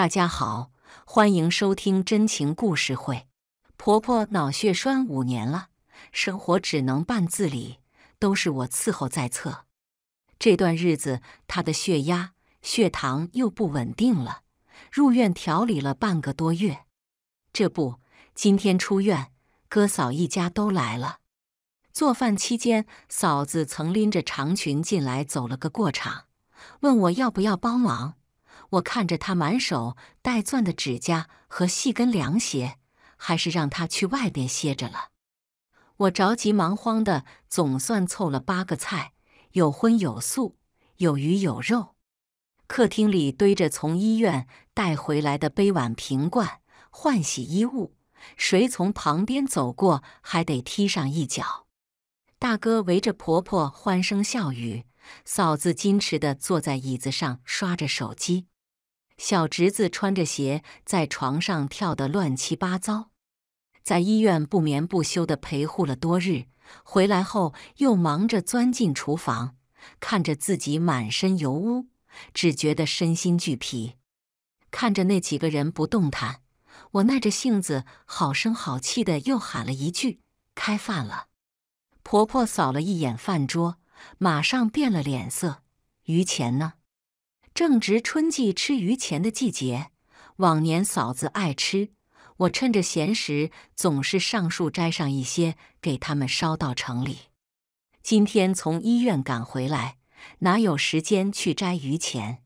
大家好，欢迎收听真情故事会。婆婆脑血栓五年了，生活只能半自理，都是我伺候在侧。这段日子，她的血压、血糖又不稳定了，入院调理了半个多月。这不，今天出院，哥嫂一家都来了。做饭期间，嫂子曾拎着长裙进来走了个过场，问我要不要帮忙。我看着他满手带钻的指甲和细跟凉鞋，还是让他去外边歇着了。我着急忙慌的，总算凑了八个菜，有荤有素，有鱼有肉。客厅里堆着从医院带回来的杯碗瓶罐、换洗衣物，谁从旁边走过还得踢上一脚。大哥围着婆婆欢声笑语，嫂子矜持的坐在椅子上刷着手机。小侄子穿着鞋在床上跳得乱七八糟，在医院不眠不休地陪护了多日，回来后又忙着钻进厨房，看着自己满身油污，只觉得身心俱疲。看着那几个人不动弹，我耐着性子，好声好气地又喊了一句：“开饭了！”婆婆扫了一眼饭桌，马上变了脸色：“余钱呢？”正值春季吃榆钱的季节，往年嫂子爱吃，我趁着闲时总是上树摘上一些给他们捎到城里。今天从医院赶回来，哪有时间去摘榆钱？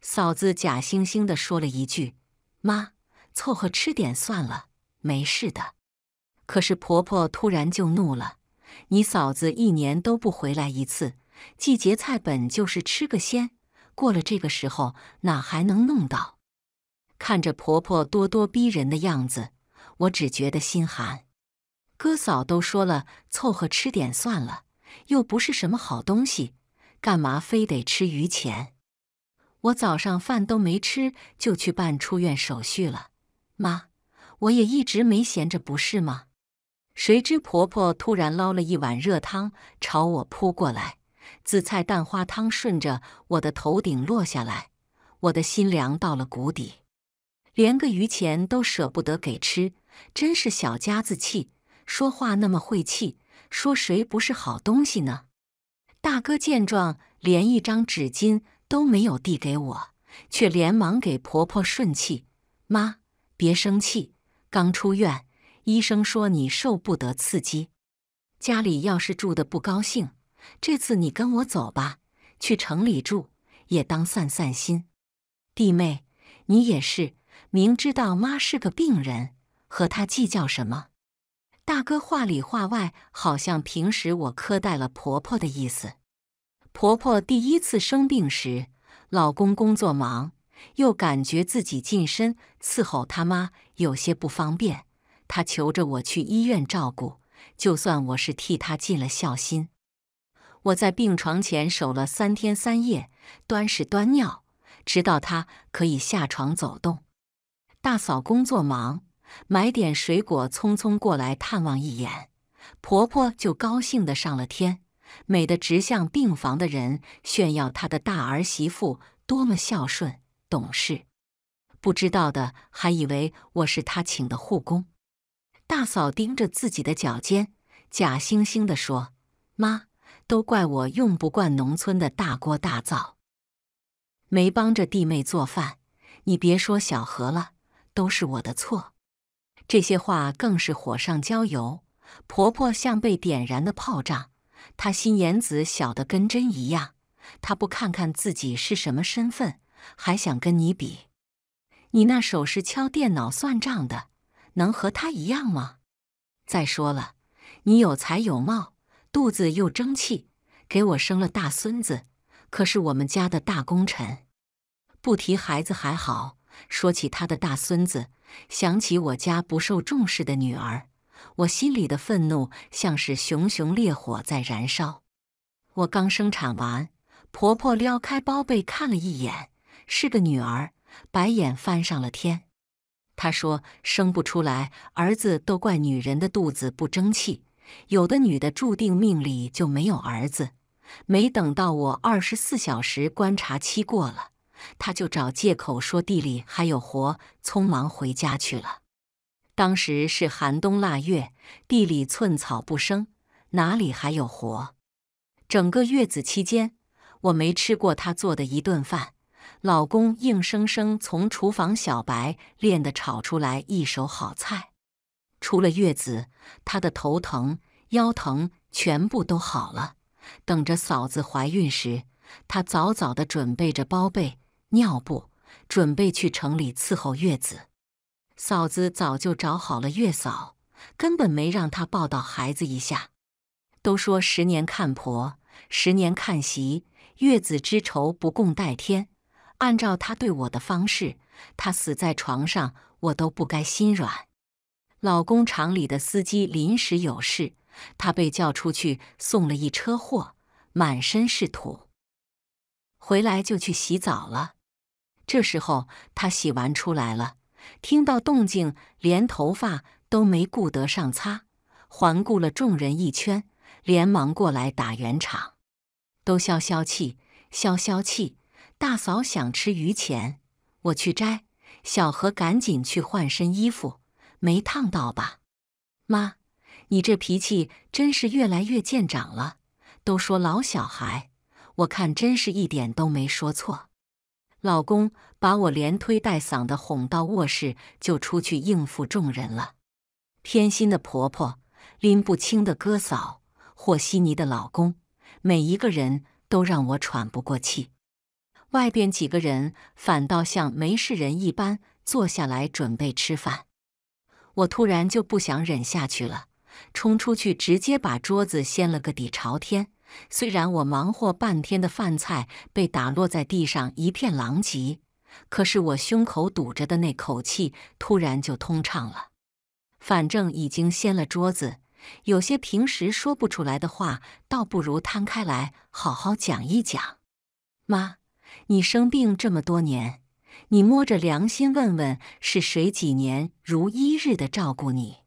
嫂子假惺惺地说了一句：“妈，凑合吃点算了，没事的。”可是婆婆突然就怒了：“你嫂子一年都不回来一次，季节菜本就是吃个鲜。”过了这个时候，哪还能弄到？看着婆婆咄咄逼人的样子，我只觉得心寒。哥嫂都说了，凑合吃点算了，又不是什么好东西，干嘛非得吃余钱？我早上饭都没吃，就去办出院手续了。妈，我也一直没闲着，不是吗？谁知婆婆突然捞了一碗热汤朝我扑过来。紫菜蛋花汤顺着我的头顶落下来，我的心凉到了谷底，连个鱼钱都舍不得给吃，真是小家子气，说话那么晦气，说谁不是好东西呢？大哥见状，连一张纸巾都没有递给我，却连忙给婆婆顺气：“妈，别生气，刚出院，医生说你受不得刺激，家里要是住得不高兴。”这次你跟我走吧，去城里住，也当散散心。弟妹，你也是，明知道妈是个病人，和她计较什么？大哥话里话外好像平时我苛待了婆婆的意思。婆婆第一次生病时，老公工作忙，又感觉自己近身伺候他妈有些不方便，她求着我去医院照顾，就算我是替他尽了孝心。我在病床前守了三天三夜，端屎端尿，直到他可以下床走动。大嫂工作忙，买点水果匆匆过来探望一眼，婆婆就高兴的上了天，美得直向病房的人炫耀她的大儿媳妇多么孝顺懂事。不知道的还以为我是她请的护工。大嫂盯着自己的脚尖，假惺惺地说：“妈。”都怪我用不惯农村的大锅大灶，没帮着弟妹做饭。你别说小何了，都是我的错。这些话更是火上浇油。婆婆像被点燃的炮仗，她心眼子小的跟针一样。她不看看自己是什么身份，还想跟你比？你那手是敲电脑算账的，能和她一样吗？再说了，你有才有貌。肚子又争气，给我生了大孙子，可是我们家的大功臣。不提孩子还好，说起他的大孙子，想起我家不受重视的女儿，我心里的愤怒像是熊熊烈火在燃烧。我刚生产完，婆婆撩开包被看了一眼，是个女儿，白眼翻上了天。她说：“生不出来儿子，都怪女人的肚子不争气。”有的女的注定命里就没有儿子，没等到我二十四小时观察期过了，他就找借口说地里还有活，匆忙回家去了。当时是寒冬腊月，地里寸草不生，哪里还有活？整个月子期间，我没吃过他做的一顿饭，老公硬生生从厨房小白练的炒出来一手好菜。出了月子，她的头疼、腰疼全部都好了。等着嫂子怀孕时，她早早的准备着包被、尿布，准备去城里伺候月子。嫂子早就找好了月嫂，根本没让她抱到孩子一下。都说十年看婆，十年看媳，月子之仇不共戴天。按照他对我的方式，他死在床上，我都不该心软。老工厂里的司机临时有事，他被叫出去送了一车货，满身是土，回来就去洗澡了。这时候他洗完出来了，听到动静，连头发都没顾得上擦，环顾了众人一圈，连忙过来打圆场：“都消消气，消消气！大嫂想吃鱼钱，我去摘；小何赶紧去换身衣服。”没烫到吧，妈？你这脾气真是越来越见长了。都说老小孩，我看真是一点都没说错。老公把我连推带搡的哄到卧室，就出去应付众人了。偏心的婆婆，拎不清的哥嫂，和稀泥的老公，每一个人都让我喘不过气。外边几个人反倒像没事人一般，坐下来准备吃饭。我突然就不想忍下去了，冲出去直接把桌子掀了个底朝天。虽然我忙活半天的饭菜被打落在地上一片狼藉，可是我胸口堵着的那口气突然就通畅了。反正已经掀了桌子，有些平时说不出来的话，倒不如摊开来好好讲一讲。妈，你生病这么多年。你摸着良心问问是谁几年如一日的照顾你？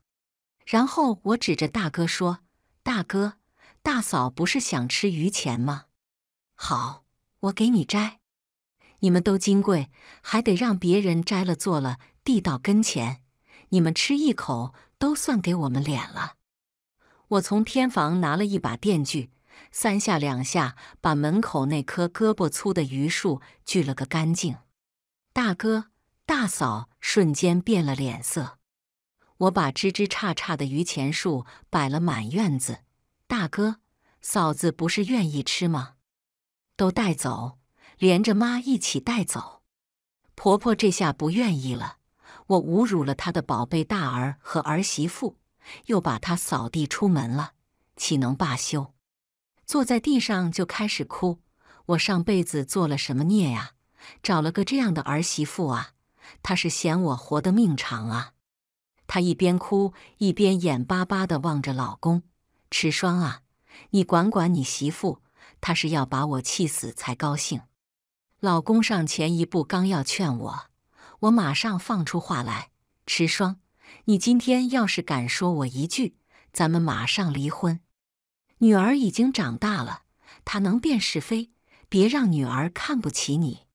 然后我指着大哥说：“大哥，大嫂不是想吃榆钱吗？好，我给你摘。你们都金贵，还得让别人摘了做了递到跟前，你们吃一口都算给我们脸了。”我从天房拿了一把电锯，三下两下把门口那棵胳膊粗的榆树锯了个干净。大哥、大嫂瞬间变了脸色。我把枝枝杈杈的榆钱树摆了满院子。大哥、嫂子不是愿意吃吗？都带走，连着妈一起带走。婆婆这下不愿意了。我侮辱了她的宝贝大儿和儿媳妇，又把她扫地出门了，岂能罢休？坐在地上就开始哭。我上辈子做了什么孽呀？找了个这样的儿媳妇啊，他是嫌我活得命长啊！她一边哭一边眼巴巴地望着老公池双啊，你管管你媳妇，她是要把我气死才高兴。老公上前一步，刚要劝我，我马上放出话来：池双，你今天要是敢说我一句，咱们马上离婚。女儿已经长大了，她能辨是非，别让女儿看不起你。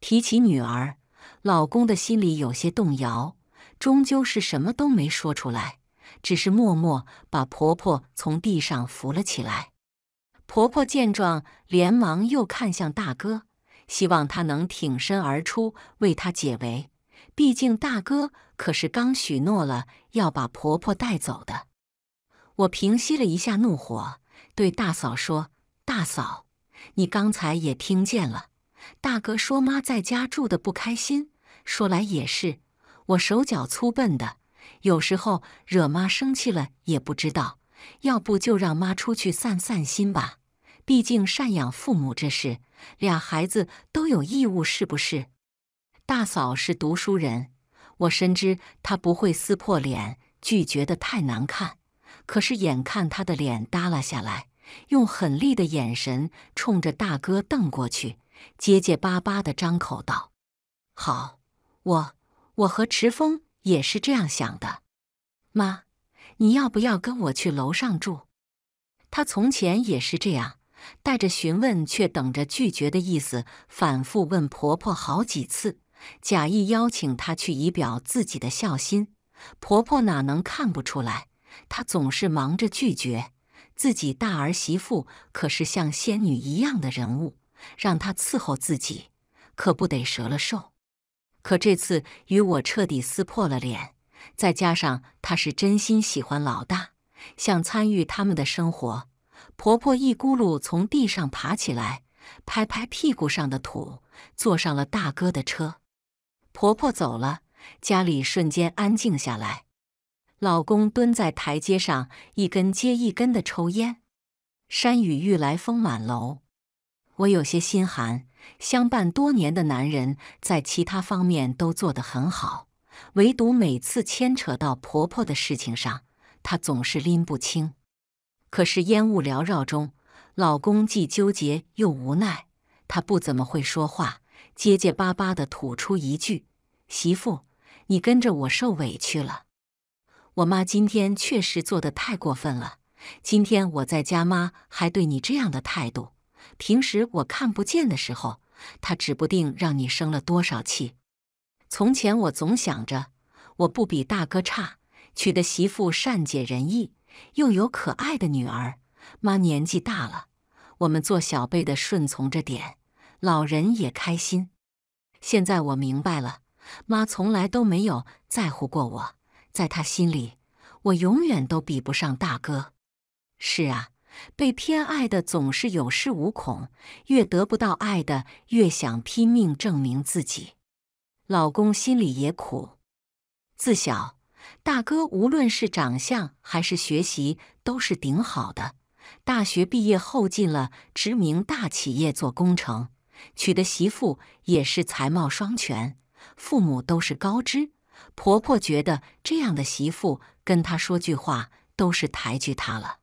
提起女儿，老公的心里有些动摇，终究是什么都没说出来，只是默默把婆婆从地上扶了起来。婆婆见状，连忙又看向大哥，希望他能挺身而出为她解围。毕竟大哥可是刚许诺了要把婆婆带走的。我平息了一下怒火，对大嫂说：“大嫂，你刚才也听见了。”大哥说：“妈在家住的不开心。”说来也是，我手脚粗笨的，有时候惹妈生气了也不知道。要不就让妈出去散散心吧。毕竟赡养父母这事，俩孩子都有义务，是不是？大嫂是读书人，我深知她不会撕破脸拒绝的太难看。可是眼看她的脸耷拉下来，用狠厉的眼神冲着大哥瞪过去。结结巴巴的张口道：“好，我我和池峰也是这样想的。妈，你要不要跟我去楼上住？”他从前也是这样，带着询问却等着拒绝的意思，反复问婆婆好几次，假意邀请她去以表自己的孝心。婆婆哪能看不出来？她总是忙着拒绝。自己大儿媳妇可是像仙女一样的人物。让他伺候自己，可不得折了寿。可这次与我彻底撕破了脸，再加上他是真心喜欢老大，想参与他们的生活。婆婆一咕噜从地上爬起来，拍拍屁股上的土，坐上了大哥的车。婆婆走了，家里瞬间安静下来。老公蹲在台阶上，一根接一根的抽烟。山雨欲来风满楼。我有些心寒，相伴多年的男人在其他方面都做得很好，唯独每次牵扯到婆婆的事情上，他总是拎不清。可是烟雾缭绕中，老公既纠结又无奈。他不怎么会说话，结结巴巴的吐出一句：“媳妇，你跟着我受委屈了。我妈今天确实做的太过分了。今天我在家，妈还对你这样的态度。”平时我看不见的时候，他指不定让你生了多少气。从前我总想着，我不比大哥差，娶的媳妇善解人意，又有可爱的女儿。妈年纪大了，我们做小辈的顺从着点，老人也开心。现在我明白了，妈从来都没有在乎过我，在她心里，我永远都比不上大哥。是啊。被偏爱的总是有恃无恐，越得不到爱的越想拼命证明自己。老公心里也苦。自小，大哥无论是长相还是学习都是顶好的。大学毕业后进了知名大企业做工程，娶的媳妇也是才貌双全。父母都是高知，婆婆觉得这样的媳妇跟她说句话都是抬举她了。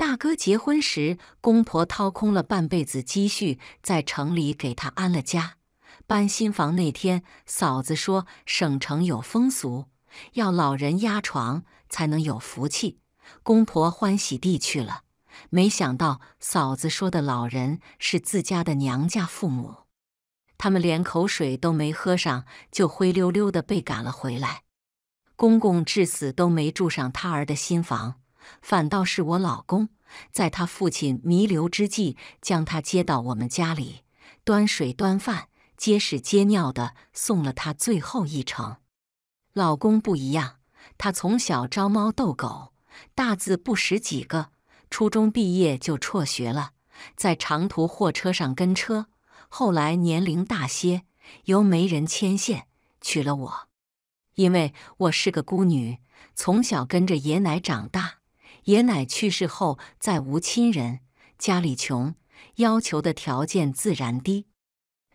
大哥结婚时，公婆掏空了半辈子积蓄，在城里给他安了家。搬新房那天，嫂子说省城有风俗，要老人压床才能有福气。公婆欢喜地去了，没想到嫂子说的老人是自家的娘家父母，他们连口水都没喝上，就灰溜溜的被赶了回来。公公至死都没住上他儿的新房。反倒是我老公，在他父亲弥留之际，将他接到我们家里，端水端饭、接屎接尿的，送了他最后一程。老公不一样，他从小招猫逗狗，大字不识几个，初中毕业就辍学了，在长途货车上跟车。后来年龄大些，由媒人牵线，娶了我，因为我是个孤女，从小跟着爷奶长大。爷奶去世后，再无亲人，家里穷，要求的条件自然低。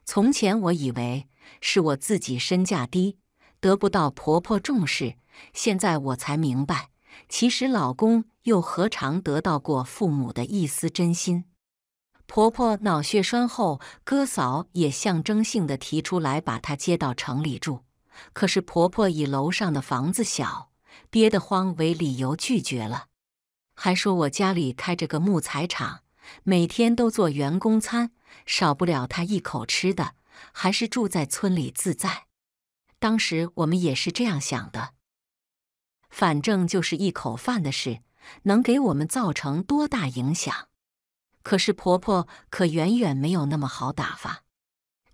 从前我以为是我自己身价低，得不到婆婆重视，现在我才明白，其实老公又何尝得到过父母的一丝真心？婆婆脑血栓后，哥嫂也象征性的提出来把她接到城里住，可是婆婆以楼上的房子小，憋得慌为理由拒绝了。还说我家里开着个木材厂，每天都做员工餐，少不了他一口吃的，还是住在村里自在。当时我们也是这样想的，反正就是一口饭的事，能给我们造成多大影响？可是婆婆可远远没有那么好打发。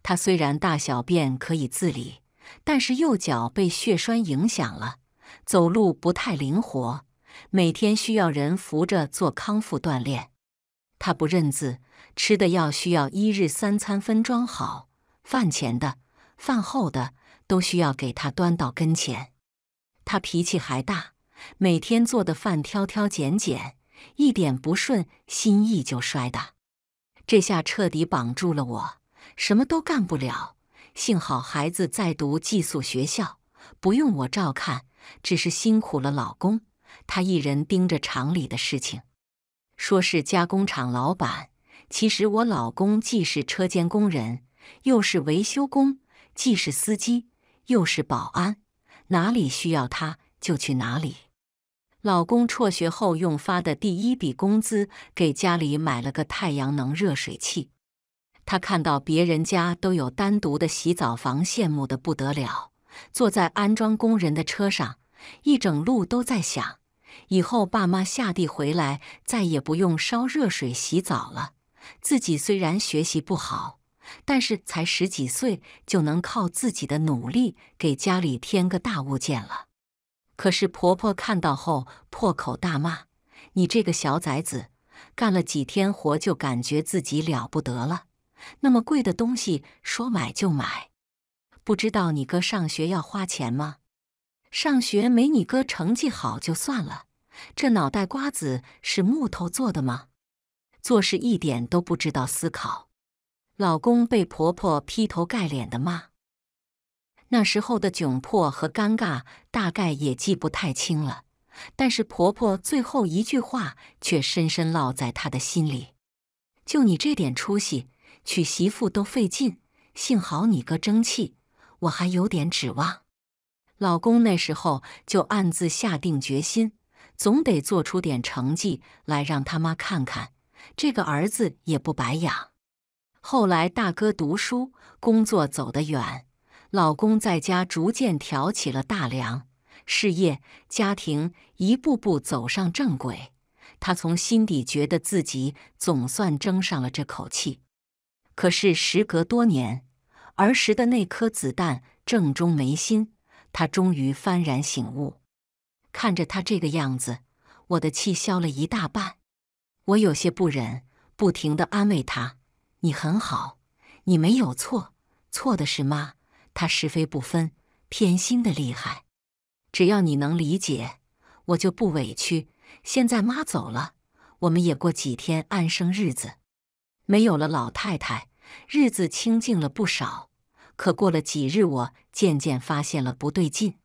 她虽然大小便可以自理，但是右脚被血栓影响了，走路不太灵活。每天需要人扶着做康复锻炼，他不认字，吃的药需要一日三餐分装好，饭前的、饭后的都需要给他端到跟前。他脾气还大，每天做的饭挑挑拣拣，一点不顺心意就摔打。这下彻底绑住了我，什么都干不了。幸好孩子在读寄宿学校，不用我照看，只是辛苦了老公。他一人盯着厂里的事情，说是加工厂老板。其实我老公既是车间工人，又是维修工，既是司机，又是保安，哪里需要他就去哪里。老公辍学后，用发的第一笔工资给家里买了个太阳能热水器。他看到别人家都有单独的洗澡房，羡慕的不得了。坐在安装工人的车上，一整路都在想。以后爸妈下地回来再也不用烧热水洗澡了。自己虽然学习不好，但是才十几岁就能靠自己的努力给家里添个大物件了。可是婆婆看到后破口大骂：“你这个小崽子，干了几天活就感觉自己了不得了，那么贵的东西说买就买，不知道你哥上学要花钱吗？上学没你哥成绩好就算了。”这脑袋瓜子是木头做的吗？做事一点都不知道思考。老公被婆婆劈头盖脸的骂，那时候的窘迫和尴尬大概也记不太清了。但是婆婆最后一句话却深深烙在他的心里：“就你这点出息，娶媳妇都费劲。幸好你哥争气，我还有点指望。”老公那时候就暗自下定决心。总得做出点成绩来，让他妈看看，这个儿子也不白养。后来大哥读书，工作走得远，老公在家逐渐挑起了大梁，事业、家庭一步步走上正轨。他从心底觉得自己总算争上了这口气。可是时隔多年，儿时的那颗子弹正中眉心，他终于幡然醒悟。看着他这个样子，我的气消了一大半。我有些不忍，不停的安慰他：“你很好，你没有错，错的是妈，她是非不分，偏心的厉害。只要你能理解，我就不委屈。现在妈走了，我们也过几天安生日子。没有了老太太，日子清静了不少。可过了几日，我渐渐发现了不对劲。”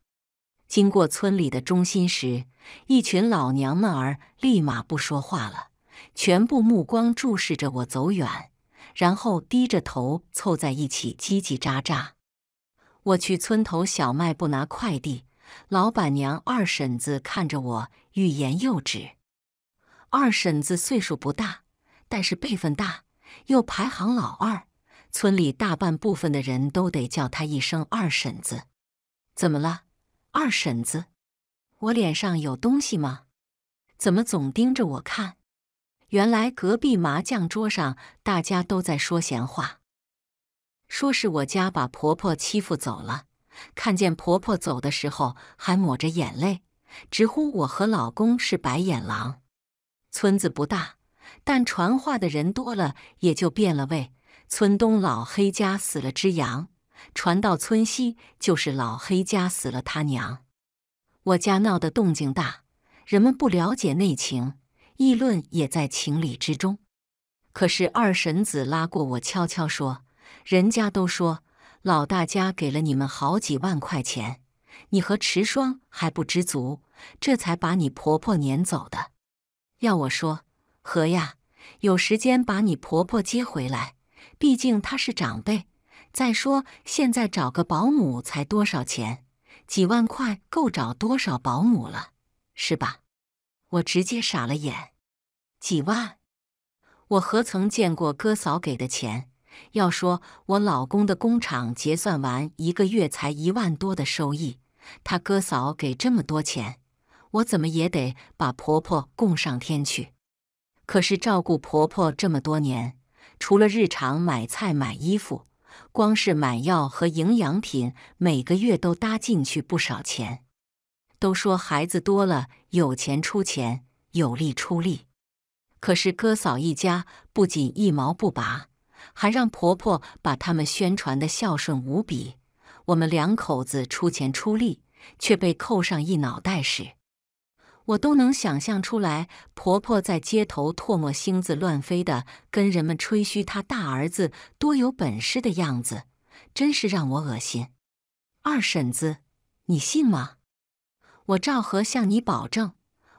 经过村里的中心时，一群老娘们儿立马不说话了，全部目光注视着我走远，然后低着头凑在一起叽叽喳喳。我去村头小卖部拿快递，老板娘二婶子看着我欲言又止。二婶子岁数不大，但是辈分大，又排行老二，村里大半部分的人都得叫她一声二婶子。怎么了？二婶子，我脸上有东西吗？怎么总盯着我看？原来隔壁麻将桌上大家都在说闲话，说是我家把婆婆欺负走了。看见婆婆走的时候还抹着眼泪，直呼我和老公是白眼狼。村子不大，但传话的人多了也就变了味。村东老黑家死了只羊。传到村西，就是老黑家死了他娘，我家闹的动静大，人们不了解内情，议论也在情理之中。可是二婶子拉过我，悄悄说：“人家都说老大家给了你们好几万块钱，你和池双还不知足，这才把你婆婆撵走的。要我说，何呀，有时间把你婆婆接回来，毕竟她是长辈。”再说，现在找个保姆才多少钱？几万块够找多少保姆了，是吧？我直接傻了眼。几万？我何曾见过哥嫂给的钱？要说我老公的工厂结算完一个月才一万多的收益，他哥嫂给这么多钱，我怎么也得把婆婆供上天去。可是照顾婆婆这么多年，除了日常买菜买衣服。光是买药和营养品，每个月都搭进去不少钱。都说孩子多了，有钱出钱，有力出力。可是哥嫂一家不仅一毛不拔，还让婆婆把他们宣传的孝顺无比。我们两口子出钱出力，却被扣上一脑袋屎。我都能想象出来，婆婆在街头唾沫星子乱飞的，跟人们吹嘘她大儿子多有本事的样子，真是让我恶心。二婶子，你信吗？我赵和向你保证，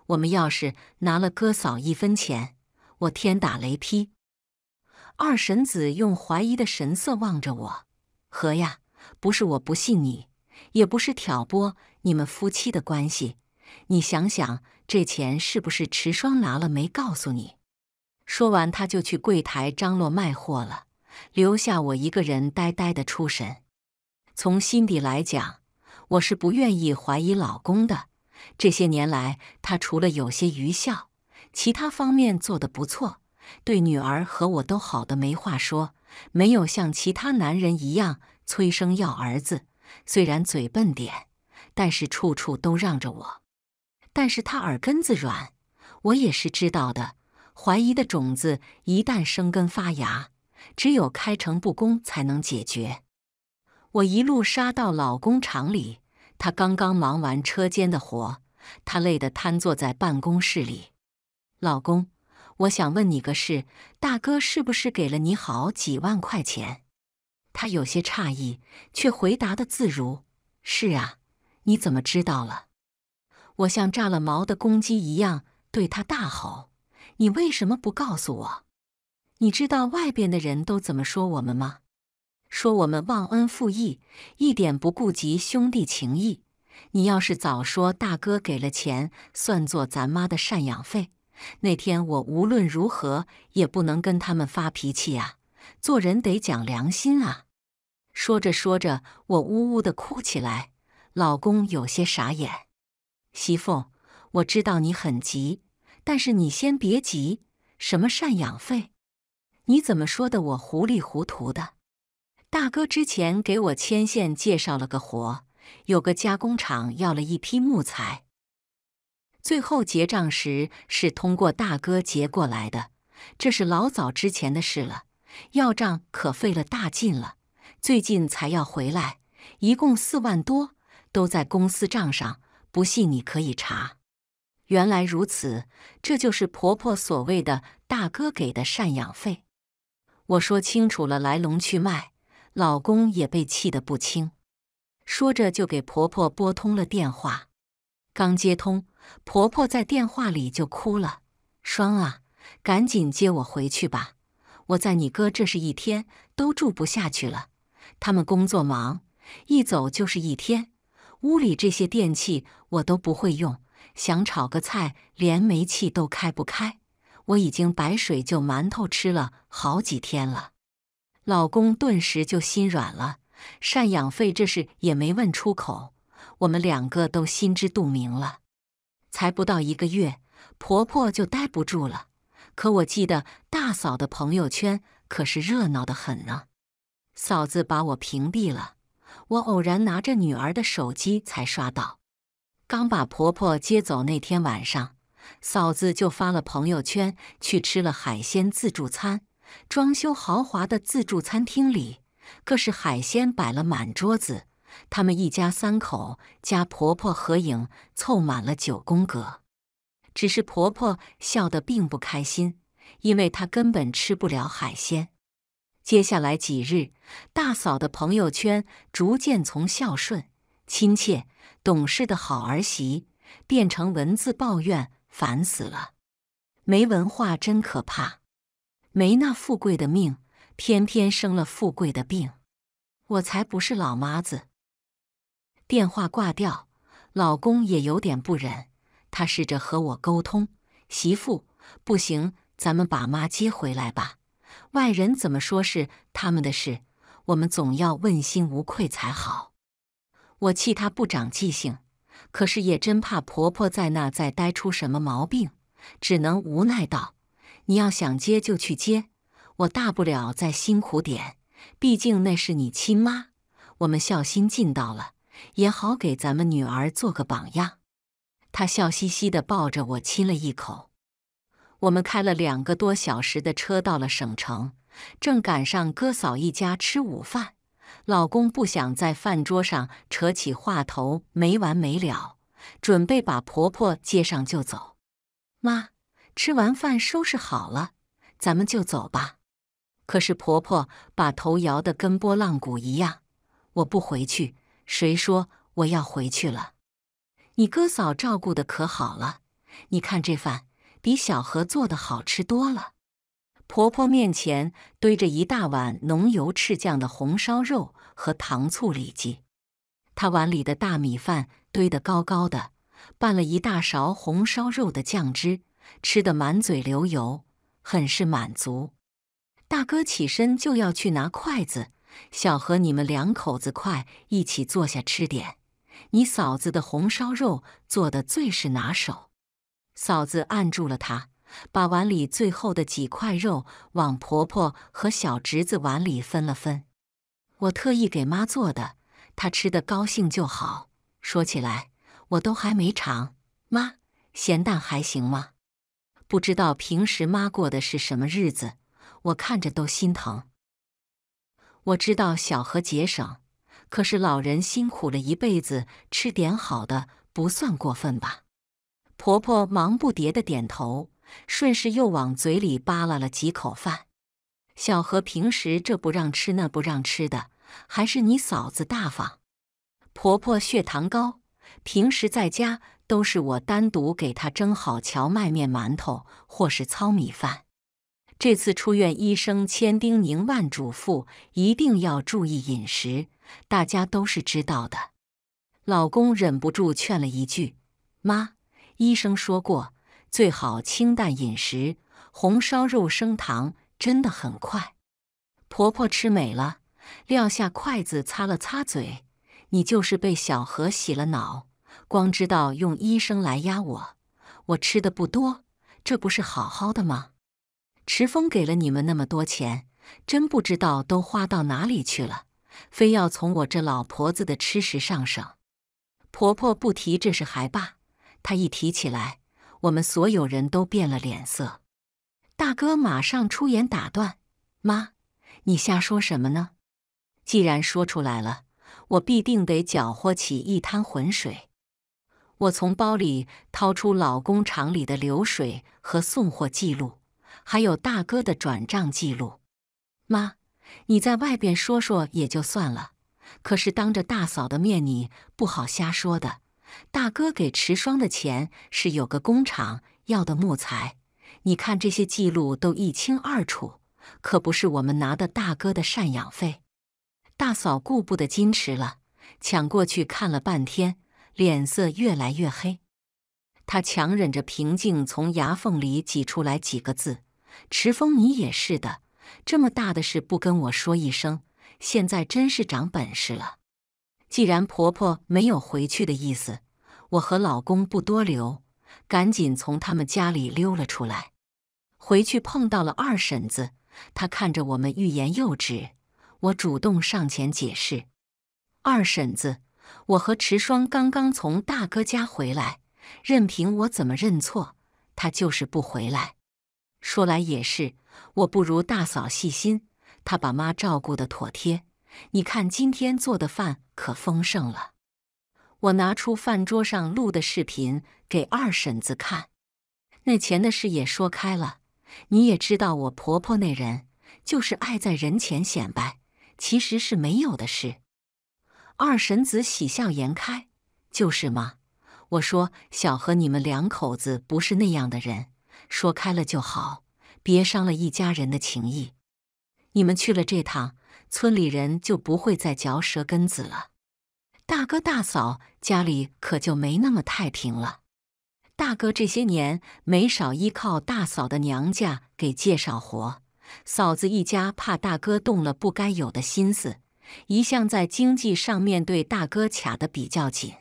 我们要是拿了哥嫂一分钱，我天打雷劈。二婶子用怀疑的神色望着我，和呀，不是我不信你，也不是挑拨你们夫妻的关系。你想想，这钱是不是池双拿了没告诉你？说完，他就去柜台张罗卖货了，留下我一个人呆呆的出神。从心底来讲，我是不愿意怀疑老公的。这些年来，他除了有些愚孝，其他方面做得不错，对女儿和我都好得没话说，没有像其他男人一样催生要儿子。虽然嘴笨点，但是处处都让着我。但是他耳根子软，我也是知道的。怀疑的种子一旦生根发芽，只有开诚布公才能解决。我一路杀到老工厂里，他刚刚忙完车间的活，他累得瘫坐在办公室里。老公，我想问你个事，大哥是不是给了你好几万块钱？他有些诧异，却回答的自如：“是啊，你怎么知道了？”我像炸了毛的公鸡一样对他大吼：“你为什么不告诉我？你知道外边的人都怎么说我们吗？说我们忘恩负义，一点不顾及兄弟情义。你要是早说，大哥给了钱算作咱妈的赡养费，那天我无论如何也不能跟他们发脾气啊！做人得讲良心啊！”说着说着，我呜呜的哭起来，老公有些傻眼。媳妇，我知道你很急，但是你先别急。什么赡养费？你怎么说的？我糊里糊涂的。大哥之前给我牵线介绍了个活，有个加工厂要了一批木材，最后结账时是通过大哥结过来的。这是老早之前的事了，要账可费了大劲了，最近才要回来，一共四万多，都在公司账上。不信你可以查。原来如此，这就是婆婆所谓的大哥给的赡养费。我说清楚了来龙去脉，老公也被气得不轻，说着就给婆婆拨通了电话。刚接通，婆婆在电话里就哭了：“双啊，赶紧接我回去吧，我在你哥这是一天都住不下去了。他们工作忙，一走就是一天。”屋里这些电器我都不会用，想炒个菜连煤气都开不开。我已经白水就馒头吃了好几天了。老公顿时就心软了，赡养费这事也没问出口，我们两个都心知肚明了。才不到一个月，婆婆就待不住了。可我记得大嫂的朋友圈可是热闹的很呢，嫂子把我屏蔽了。我偶然拿着女儿的手机才刷到，刚把婆婆接走那天晚上，嫂子就发了朋友圈，去吃了海鲜自助餐。装修豪华的自助餐厅里，各式海鲜摆了满桌子，他们一家三口加婆婆合影，凑满了九宫格。只是婆婆笑得并不开心，因为她根本吃不了海鲜。接下来几日，大嫂的朋友圈逐渐从孝顺、亲切、懂事的好儿媳，变成文字抱怨，烦死了。没文化真可怕，没那富贵的命，偏偏生了富贵的病。我才不是老妈子。电话挂掉，老公也有点不忍，他试着和我沟通：“媳妇，不行，咱们把妈接回来吧。”外人怎么说是他们的事，我们总要问心无愧才好。我气她不长记性，可是也真怕婆婆在那再待出什么毛病，只能无奈道：“你要想接就去接，我大不了再辛苦点。毕竟那是你亲妈，我们孝心尽到了，也好给咱们女儿做个榜样。”她笑嘻嘻地抱着我亲了一口。我们开了两个多小时的车到了省城，正赶上哥嫂一家吃午饭。老公不想在饭桌上扯起话头没完没了，准备把婆婆接上就走。妈，吃完饭收拾好了，咱们就走吧。可是婆婆把头摇得跟拨浪鼓一样，我不回去。谁说我要回去了？你哥嫂照顾的可好了，你看这饭。比小何做的好吃多了。婆婆面前堆着一大碗浓油赤酱的红烧肉和糖醋里脊，她碗里的大米饭堆得高高的，拌了一大勺红烧肉的酱汁，吃得满嘴流油，很是满足。大哥起身就要去拿筷子，小何，你们两口子快一起坐下吃点，你嫂子的红烧肉做的最是拿手。嫂子按住了他，把碗里最后的几块肉往婆婆和小侄子碗里分了分。我特意给妈做的，她吃得高兴就好。说起来，我都还没尝。妈，咸蛋还行吗？不知道平时妈过的是什么日子，我看着都心疼。我知道小何节省，可是老人辛苦了一辈子，吃点好的不算过分吧。婆婆忙不迭的点头，顺势又往嘴里扒拉了几口饭。小何平时这不让吃那不让吃的，还是你嫂子大方。婆婆血糖高，平时在家都是我单独给她蒸好荞麦面馒头或是糙米饭。这次出院，医生千叮咛万嘱咐，一定要注意饮食，大家都是知道的。老公忍不住劝了一句：“妈。”医生说过，最好清淡饮食。红烧肉升糖真的很快。婆婆吃美了，撂下筷子，擦了擦嘴。你就是被小何洗了脑，光知道用医生来压我。我吃的不多，这不是好好的吗？池峰给了你们那么多钱，真不知道都花到哪里去了，非要从我这老婆子的吃食上省。婆婆不提这事还罢。他一提起来，我们所有人都变了脸色。大哥马上出言打断：“妈，你瞎说什么呢？既然说出来了，我必定得搅和起一滩浑水。”我从包里掏出老工厂里的流水和送货记录，还有大哥的转账记录。妈，你在外边说说也就算了，可是当着大嫂的面，你不好瞎说的。大哥给池双的钱是有个工厂要的木材，你看这些记录都一清二楚，可不是我们拿的。大哥的赡养费，大嫂顾不得矜持了，抢过去看了半天，脸色越来越黑。她强忍着平静，从牙缝里挤出来几个字：“池峰，你也是的，这么大的事不跟我说一声，现在真是长本事了。既然婆婆没有回去的意思。”我和老公不多留，赶紧从他们家里溜了出来。回去碰到了二婶子，她看着我们欲言又止。我主动上前解释：“二婶子，我和池双刚刚从大哥家回来，任凭我怎么认错，他就是不回来。说来也是，我不如大嫂细心，她把妈照顾的妥帖。你看今天做的饭可丰盛了。”我拿出饭桌上录的视频给二婶子看，那钱的事也说开了。你也知道我婆婆那人，就是爱在人前显摆，其实是没有的事。二婶子喜笑颜开，就是嘛。我说小何，你们两口子不是那样的人，说开了就好，别伤了一家人的情谊。你们去了这趟，村里人就不会再嚼舌根子了。大哥大嫂家里可就没那么太平了。大哥这些年没少依靠大嫂的娘家给介绍活，嫂子一家怕大哥动了不该有的心思，一向在经济上面对大哥卡得比较紧。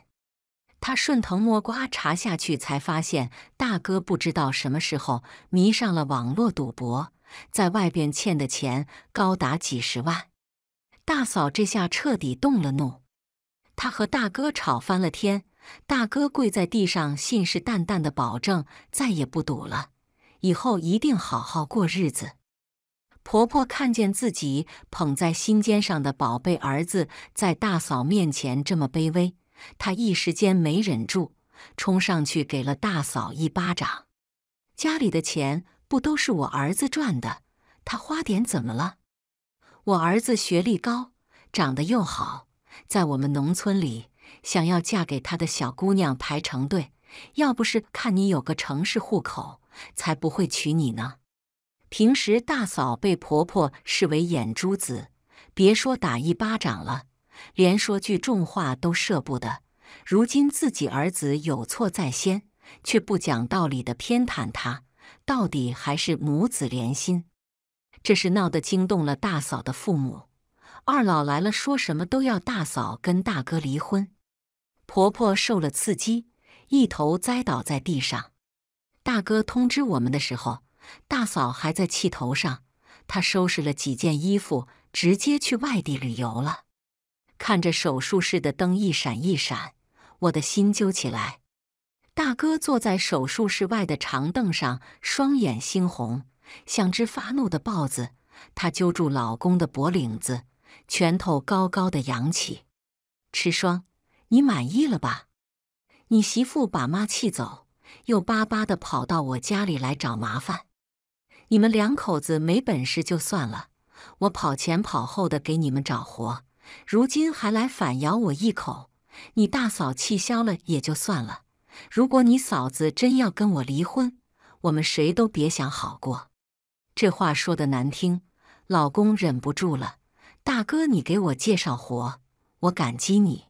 他顺藤摸瓜查下去，才发现大哥不知道什么时候迷上了网络赌博，在外边欠的钱高达几十万。大嫂这下彻底动了怒。他和大哥吵翻了天，大哥跪在地上，信誓旦旦的保证再也不赌了，以后一定好好过日子。婆婆看见自己捧在心尖上的宝贝儿子在大嫂面前这么卑微，她一时间没忍住，冲上去给了大嫂一巴掌。家里的钱不都是我儿子赚的？他花点怎么了？我儿子学历高，长得又好。在我们农村里，想要嫁给他的小姑娘排成队。要不是看你有个城市户口，才不会娶你呢。平时大嫂被婆婆视为眼珠子，别说打一巴掌了，连说句重话都舍不得。如今自己儿子有错在先，却不讲道理的偏袒他，到底还是母子连心。这事闹得惊动了大嫂的父母。二老来了，说什么都要大嫂跟大哥离婚。婆婆受了刺激，一头栽倒在地上。大哥通知我们的时候，大嫂还在气头上，她收拾了几件衣服，直接去外地旅游了。看着手术室的灯一闪一闪，我的心揪起来。大哥坐在手术室外的长凳上，双眼猩红，像只发怒的豹子。他揪住老公的脖领子。拳头高高的扬起，池霜，你满意了吧？你媳妇把妈气走，又巴巴的跑到我家里来找麻烦。你们两口子没本事就算了，我跑前跑后的给你们找活，如今还来反咬我一口。你大嫂气消了也就算了，如果你嫂子真要跟我离婚，我们谁都别想好过。这话说的难听，老公忍不住了。大哥，你给我介绍活，我感激你。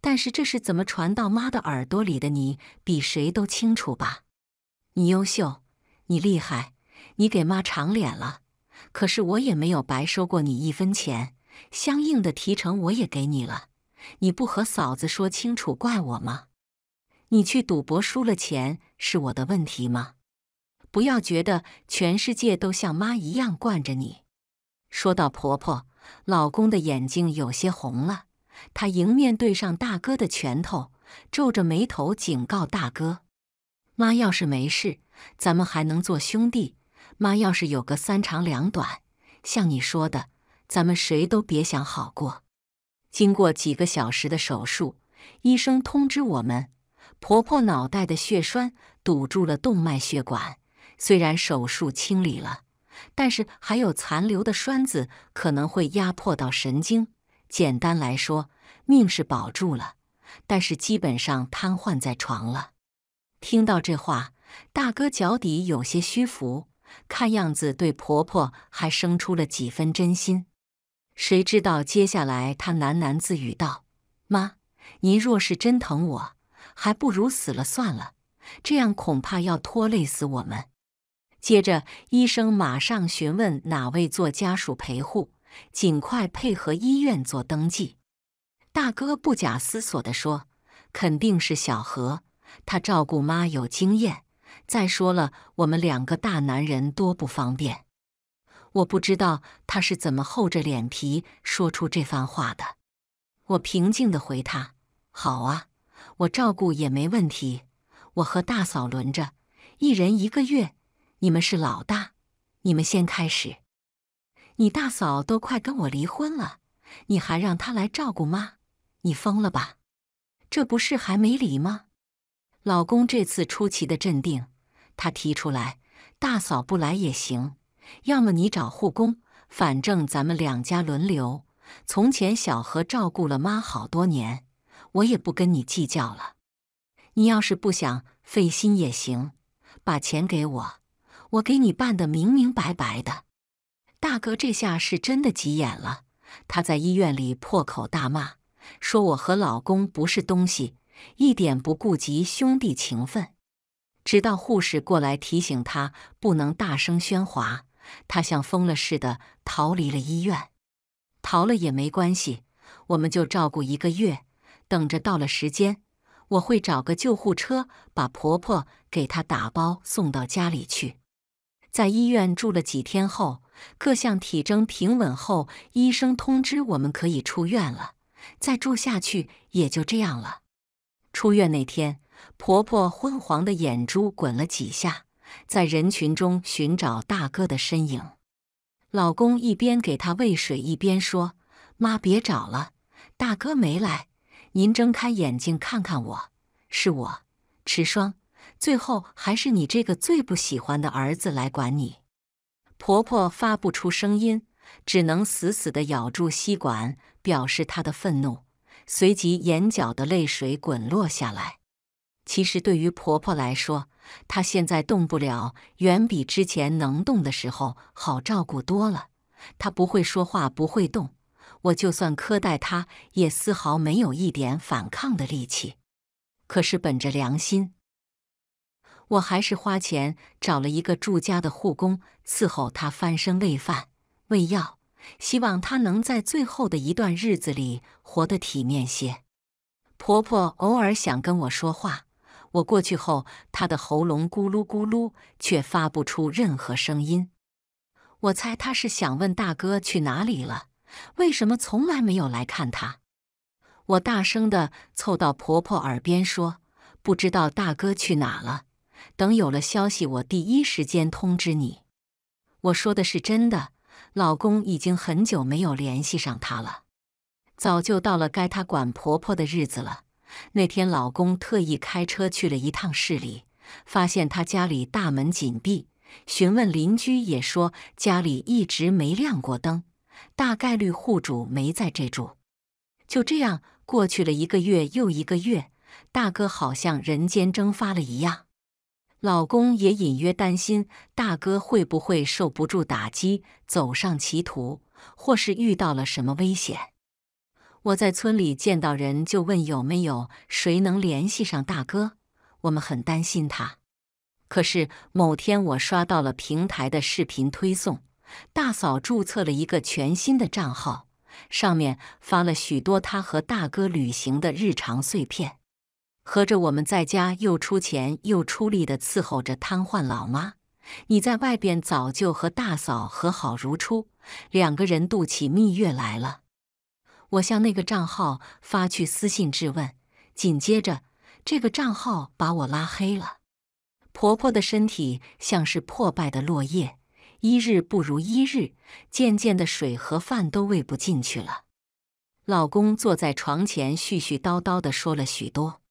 但是这是怎么传到妈的耳朵里的？你比谁都清楚吧？你优秀，你厉害，你给妈长脸了。可是我也没有白收过你一分钱，相应的提成我也给你了。你不和嫂子说清楚，怪我吗？你去赌博输了钱，是我的问题吗？不要觉得全世界都像妈一样惯着你。说到婆婆，老公的眼睛有些红了。他迎面对上大哥的拳头，皱着眉头警告大哥：“妈要是没事，咱们还能做兄弟；妈要是有个三长两短，像你说的，咱们谁都别想好过。”经过几个小时的手术，医生通知我们，婆婆脑袋的血栓堵住了动脉血管，虽然手术清理了。但是还有残留的栓子，可能会压迫到神经。简单来说，命是保住了，但是基本上瘫痪在床了。听到这话，大哥脚底有些虚浮，看样子对婆婆还生出了几分真心。谁知道接下来，他喃喃自语道：“妈，您若是真疼我，还不如死了算了，这样恐怕要拖累死我们。”接着，医生马上询问哪位做家属陪护，尽快配合医院做登记。大哥不假思索的说：“肯定是小何，他照顾妈有经验。再说了，我们两个大男人多不方便。”我不知道他是怎么厚着脸皮说出这番话的。我平静的回他：“好啊，我照顾也没问题，我和大嫂轮着，一人一个月。”你们是老大，你们先开始。你大嫂都快跟我离婚了，你还让她来照顾妈？你疯了吧？这不是还没离吗？老公这次出奇的镇定，他提出来，大嫂不来也行，要么你找护工，反正咱们两家轮流。从前小何照顾了妈好多年，我也不跟你计较了。你要是不想费心也行，把钱给我。我给你办的明明白白的，大哥这下是真的急眼了。他在医院里破口大骂，说我和老公不是东西，一点不顾及兄弟情分。直到护士过来提醒他不能大声喧哗，他像疯了似的逃离了医院。逃了也没关系，我们就照顾一个月，等着到了时间，我会找个救护车把婆婆给她打包送到家里去。在医院住了几天后，各项体征平稳后，医生通知我们可以出院了。再住下去也就这样了。出院那天，婆婆昏黄的眼珠滚了几下，在人群中寻找大哥的身影。老公一边给她喂水，一边说：“妈，别找了，大哥没来。您睁开眼睛看看我，是我，池霜。”最后还是你这个最不喜欢的儿子来管你，婆婆发不出声音，只能死死地咬住吸管，表示她的愤怒。随即眼角的泪水滚落下来。其实对于婆婆来说，她现在动不了，远比之前能动的时候好照顾多了。她不会说话，不会动，我就算苛待她，也丝毫没有一点反抗的力气。可是本着良心。我还是花钱找了一个住家的护工伺候她翻身、喂饭、喂药，希望她能在最后的一段日子里活得体面些。婆婆偶尔想跟我说话，我过去后，她的喉咙咕噜咕噜，却发不出任何声音。我猜她是想问大哥去哪里了，为什么从来没有来看她。我大声的凑到婆婆耳边说：“不知道大哥去哪了。”等有了消息，我第一时间通知你。我说的是真的，老公已经很久没有联系上她了。早就到了该她管婆婆的日子了。那天，老公特意开车去了一趟市里，发现他家里大门紧闭，询问邻居也说家里一直没亮过灯，大概率户主没在这住。就这样过去了一个月又一个月，大哥好像人间蒸发了一样。老公也隐约担心大哥会不会受不住打击走上歧途，或是遇到了什么危险。我在村里见到人就问有没有谁能联系上大哥，我们很担心他。可是某天我刷到了平台的视频推送，大嫂注册了一个全新的账号，上面发了许多她和大哥旅行的日常碎片。合着我们在家又出钱又出力的伺候着瘫痪老妈，你在外边早就和大嫂和好如初，两个人度起蜜月来了。我向那个账号发去私信质问，紧接着这个账号把我拉黑了。婆婆的身体像是破败的落叶，一日不如一日，渐渐的水和饭都喂不进去了。老公坐在床前絮絮叨叨的说了许多。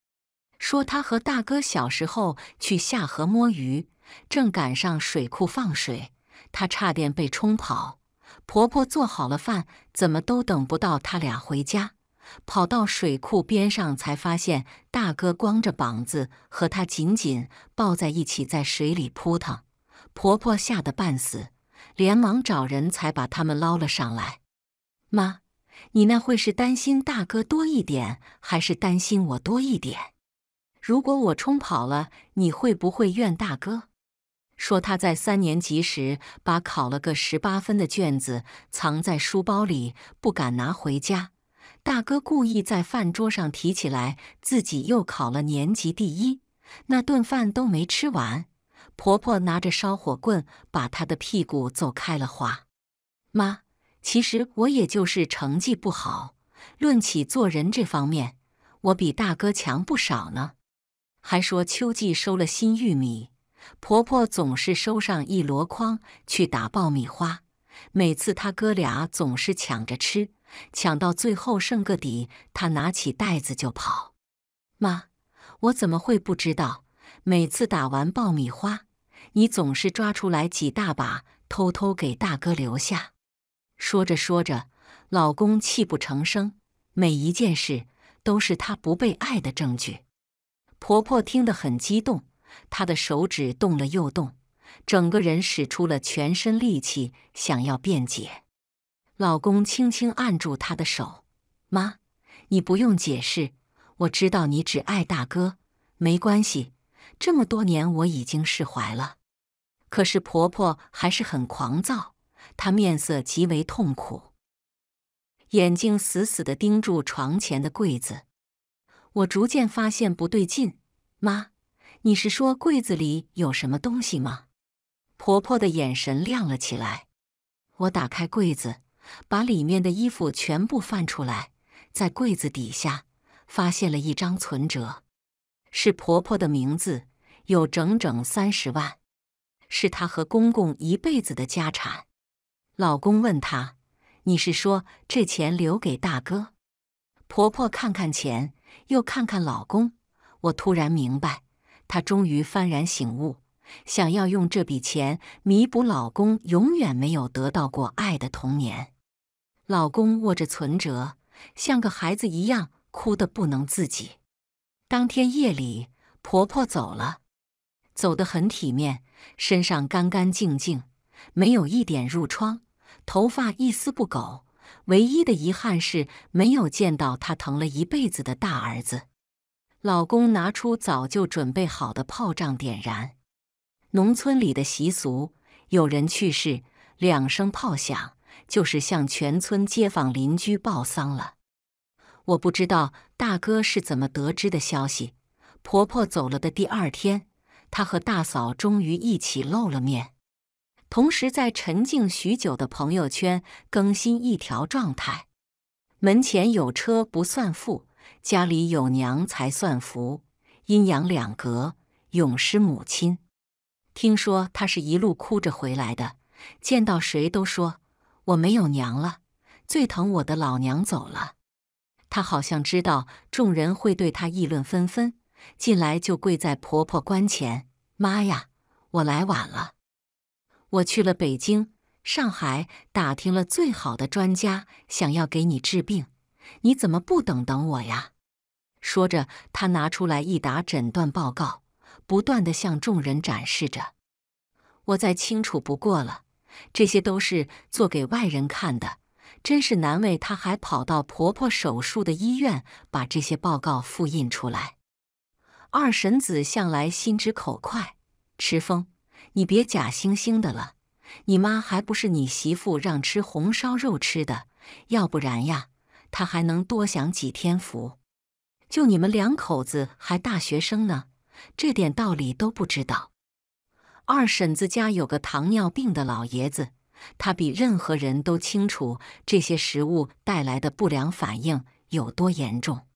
说他和大哥小时候去下河摸鱼，正赶上水库放水，他差点被冲跑。婆婆做好了饭，怎么都等不到他俩回家，跑到水库边上才发现大哥光着膀子和他紧紧抱在一起，在水里扑腾。婆婆吓得半死，连忙找人才把他们捞了上来。妈，你那会是担心大哥多一点，还是担心我多一点？如果我冲跑了，你会不会怨大哥？说他在三年级时把考了个十八分的卷子藏在书包里，不敢拿回家。大哥故意在饭桌上提起来自己又考了年级第一，那顿饭都没吃完。婆婆拿着烧火棍把他的屁股揍开了花。妈，其实我也就是成绩不好，论起做人这方面，我比大哥强不少呢。还说秋季收了新玉米，婆婆总是收上一箩筐去打爆米花，每次他哥俩总是抢着吃，抢到最后剩个底，他拿起袋子就跑。妈，我怎么会不知道？每次打完爆米花，你总是抓出来几大把，偷偷给大哥留下。说着说着，老公泣不成声，每一件事都是他不被爱的证据。婆婆听得很激动，她的手指动了又动，整个人使出了全身力气想要辩解。老公轻轻按住她的手：“妈，你不用解释，我知道你只爱大哥，没关系。这么多年我已经释怀了。”可是婆婆还是很狂躁，她面色极为痛苦，眼睛死死的盯住床前的柜子。我逐渐发现不对劲，妈，你是说柜子里有什么东西吗？婆婆的眼神亮了起来。我打开柜子，把里面的衣服全部翻出来，在柜子底下发现了一张存折，是婆婆的名字，有整整三十万，是她和公公一辈子的家产。老公问她：“你是说这钱留给大哥？”婆婆看看钱。又看看老公，我突然明白，他终于幡然醒悟，想要用这笔钱弥补老公永远没有得到过爱的童年。老公握着存折，像个孩子一样哭得不能自己。当天夜里，婆婆走了，走得很体面，身上干干净净，没有一点褥疮，头发一丝不苟。唯一的遗憾是没有见到他疼了一辈子的大儿子。老公拿出早就准备好的炮仗点燃。农村里的习俗，有人去世，两声炮响就是向全村街坊邻居报丧了。我不知道大哥是怎么得知的消息。婆婆走了的第二天，他和大嫂终于一起露了面。同时，在沉静许久的朋友圈更新一条状态：“门前有车不算富，家里有娘才算福。阴阳两隔，永失母亲。”听说他是一路哭着回来的，见到谁都说：“我没有娘了，最疼我的老娘走了。”他好像知道众人会对他议论纷纷，进来就跪在婆婆棺前：“妈呀，我来晚了。”我去了北京、上海，打听了最好的专家，想要给你治病。你怎么不等等我呀？说着，他拿出来一沓诊断报告，不断的向众人展示着。我再清楚不过了，这些都是做给外人看的。真是难为她，还跑到婆婆手术的医院把这些报告复印出来。二婶子向来心直口快，吃风。你别假惺惺的了，你妈还不是你媳妇让吃红烧肉吃的，要不然呀，她还能多享几天福？就你们两口子还大学生呢，这点道理都不知道。二婶子家有个糖尿病的老爷子，他比任何人都清楚这些食物带来的不良反应有多严重。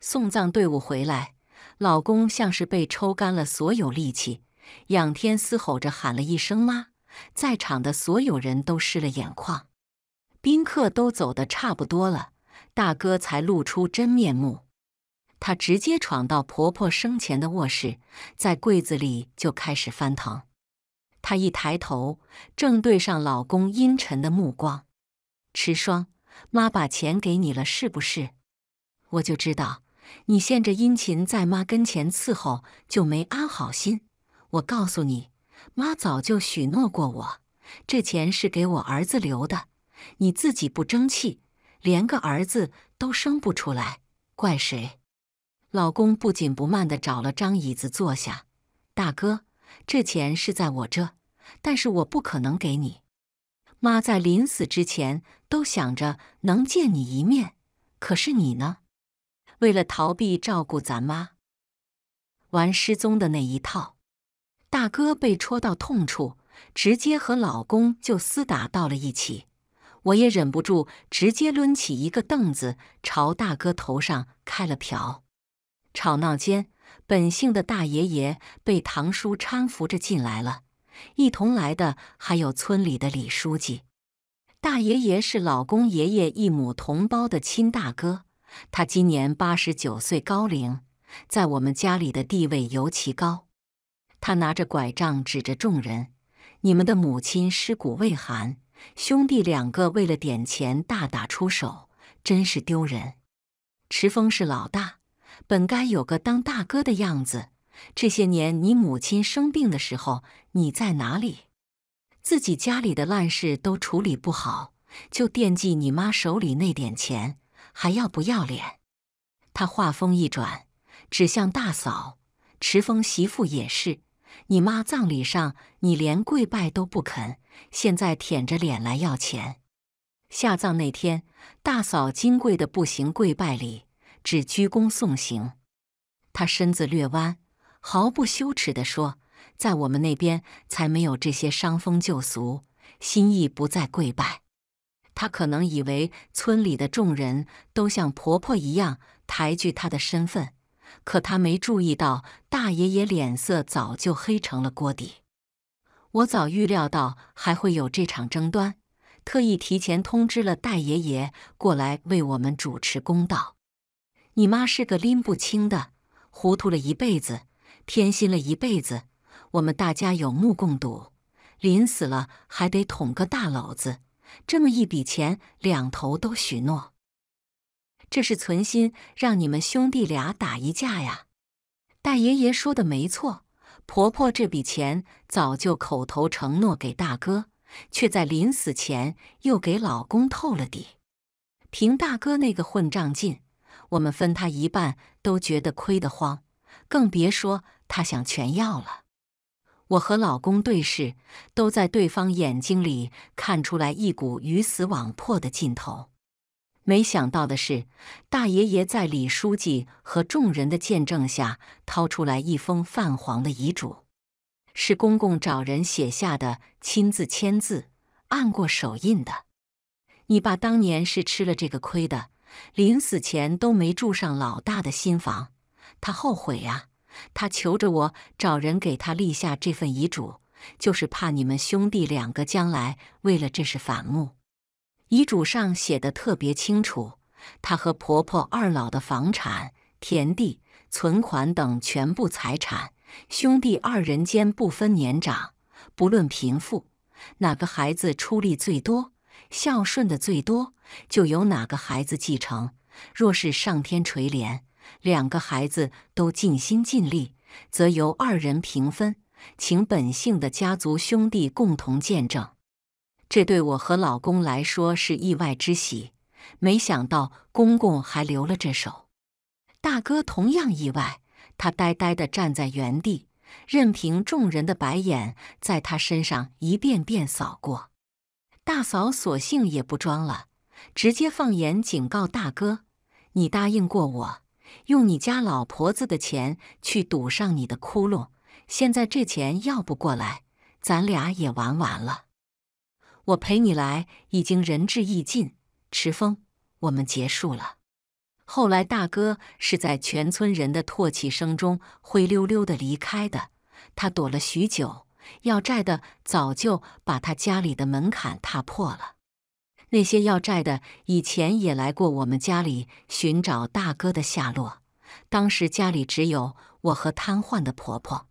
送葬队伍回来，老公像是被抽干了所有力气。仰天嘶吼着喊了一声“妈”，在场的所有人都湿了眼眶。宾客都走得差不多了，大哥才露出真面目。他直接闯到婆婆生前的卧室，在柜子里就开始翻腾。他一抬头，正对上老公阴沉的目光。池霜，妈把钱给你了，是不是？我就知道你献着殷勤在妈跟前伺候，就没安好心。我告诉你，妈早就许诺过我，这钱是给我儿子留的。你自己不争气，连个儿子都生不出来，怪谁？老公不紧不慢地找了张椅子坐下。大哥，这钱是在我这，但是我不可能给你。妈在临死之前都想着能见你一面，可是你呢？为了逃避照顾咱妈，玩失踪的那一套。大哥被戳到痛处，直接和老公就厮打到了一起。我也忍不住，直接抡起一个凳子朝大哥头上开了瓢。吵闹间，本姓的大爷爷被堂叔搀扶着进来了，一同来的还有村里的李书记。大爷爷是老公爷爷一母同胞的亲大哥，他今年八十九岁高龄，在我们家里的地位尤其高。他拿着拐杖指着众人：“你们的母亲尸骨未寒，兄弟两个为了点钱大打出手，真是丢人。池峰是老大，本该有个当大哥的样子。这些年你母亲生病的时候，你在哪里？自己家里的烂事都处理不好，就惦记你妈手里那点钱，还要不要脸？”他话锋一转，指向大嫂：“池峰媳妇也是。”你妈葬礼上，你连跪拜都不肯，现在舔着脸来要钱。下葬那天，大嫂金贵的不行，跪拜礼只鞠躬送行。她身子略弯，毫不羞耻地说：“在我们那边才没有这些伤风旧俗，心意不再跪拜。”她可能以为村里的众人都像婆婆一样抬举她的身份。可他没注意到，大爷爷脸色早就黑成了锅底。我早预料到还会有这场争端，特意提前通知了戴爷爷过来为我们主持公道。你妈是个拎不清的，糊涂了一辈子，偏心了一辈子，我们大家有目共睹。临死了还得捅个大篓子，这么一笔钱，两头都许诺。这是存心让你们兄弟俩打一架呀！大爷爷说的没错，婆婆这笔钱早就口头承诺给大哥，却在临死前又给老公透了底。凭大哥那个混账劲，我们分他一半都觉得亏得慌，更别说他想全要了。我和老公对视，都在对方眼睛里看出来一股鱼死网破的劲头。没想到的是，大爷爷在李书记和众人的见证下，掏出来一封泛黄的遗嘱，是公公找人写下的，亲自签字、按过手印的。你爸当年是吃了这个亏的，临死前都没住上老大的新房，他后悔呀，他求着我找人给他立下这份遗嘱，就是怕你们兄弟两个将来为了这事反目。遗嘱上写的特别清楚，她和婆婆二老的房产、田地、存款等全部财产，兄弟二人间不分年长，不论贫富，哪个孩子出力最多、孝顺的最多，就由哪个孩子继承。若是上天垂怜，两个孩子都尽心尽力，则由二人平分，请本姓的家族兄弟共同见证。这对我和老公来说是意外之喜，没想到公公还留了这手。大哥同样意外，他呆呆地站在原地，任凭众人的白眼在他身上一遍遍扫过。大嫂索性也不装了，直接放言警告大哥：“你答应过我，用你家老婆子的钱去堵上你的窟窿，现在这钱要不过来，咱俩也玩完了。”我陪你来已经仁至义尽，池峰，我们结束了。后来大哥是在全村人的唾弃声中灰溜溜的离开的。他躲了许久，要债的早就把他家里的门槛踏破了。那些要债的以前也来过我们家里寻找大哥的下落，当时家里只有我和瘫痪的婆婆。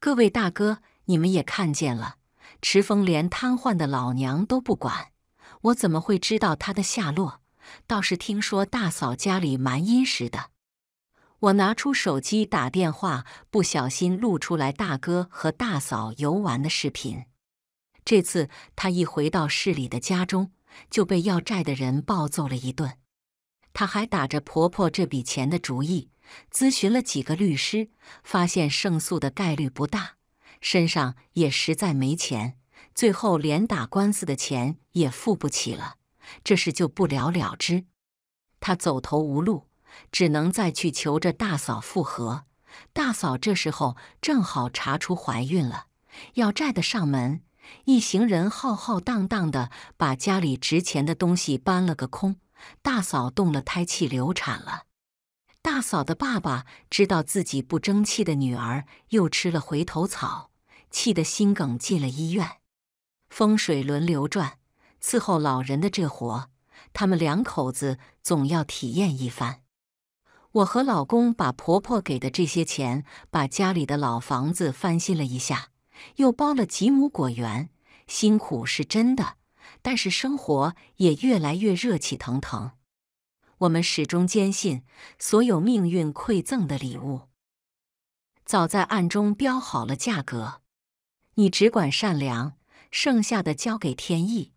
各位大哥，你们也看见了。池峰连瘫痪的老娘都不管，我怎么会知道他的下落？倒是听说大嫂家里蛮殷实的。我拿出手机打电话，不小心录出来大哥和大嫂游玩的视频。这次他一回到市里的家中，就被要债的人暴揍了一顿。他还打着婆婆这笔钱的主意，咨询了几个律师，发现胜诉的概率不大。身上也实在没钱，最后连打官司的钱也付不起了，这事就不了了之。他走投无路，只能再去求着大嫂复合。大嫂这时候正好查出怀孕了，要债的上门，一行人浩浩荡荡的把家里值钱的东西搬了个空。大嫂动了胎气，流产了。大嫂的爸爸知道自己不争气的女儿又吃了回头草。气得心梗进了医院。风水轮流转，伺候老人的这活，他们两口子总要体验一番。我和老公把婆婆给的这些钱，把家里的老房子翻新了一下，又包了几亩果园。辛苦是真的，但是生活也越来越热气腾腾。我们始终坚信，所有命运馈赠的礼物，早在暗中标好了价格。你只管善良，剩下的交给天意。